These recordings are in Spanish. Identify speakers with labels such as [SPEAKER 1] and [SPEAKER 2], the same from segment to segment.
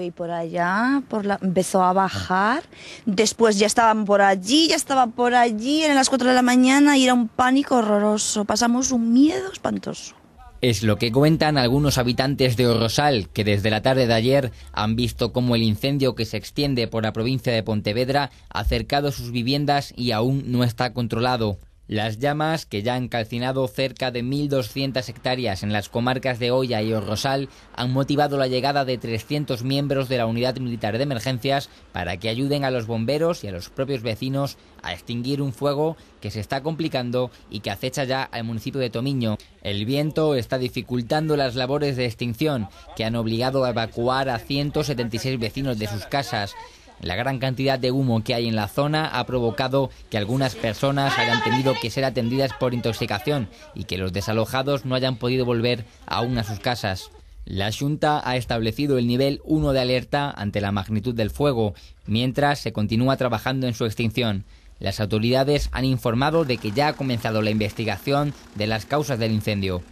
[SPEAKER 1] y por allá, empezó a bajar. Después ya estaban por allí, ya estaban por allí, en las 4 de la mañana y era un pánico horroroso. Pasamos un miedo espantoso.
[SPEAKER 2] Es lo que cuentan algunos habitantes de Orrosal, que desde la tarde de ayer han visto cómo el incendio que se extiende por la provincia de Pontevedra ha cercado sus viviendas y aún no está controlado. Las llamas, que ya han calcinado cerca de 1.200 hectáreas en las comarcas de Hoya y Orrosal, han motivado la llegada de 300 miembros de la Unidad Militar de Emergencias para que ayuden a los bomberos y a los propios vecinos a extinguir un fuego que se está complicando y que acecha ya al municipio de Tomiño. El viento está dificultando las labores de extinción, que han obligado a evacuar a 176 vecinos de sus casas. La gran cantidad de humo que hay en la zona ha provocado que algunas personas hayan tenido que ser atendidas por intoxicación y que los desalojados no hayan podido volver aún a sus casas. La Junta ha establecido el nivel 1 de alerta ante la magnitud del fuego, mientras se continúa trabajando en su extinción. Las autoridades han informado de que ya ha comenzado la investigación de las causas del
[SPEAKER 3] incendio.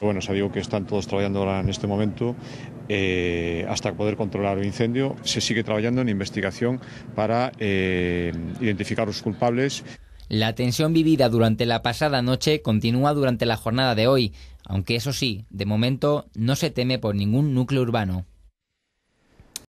[SPEAKER 3] Bueno, ha digo que están todos trabajando ahora en este momento eh, hasta poder controlar el incendio. Se sigue trabajando en investigación para eh, identificar
[SPEAKER 2] los culpables. La tensión vivida durante la pasada noche continúa durante la jornada de hoy, aunque eso sí, de momento no se teme por ningún núcleo urbano.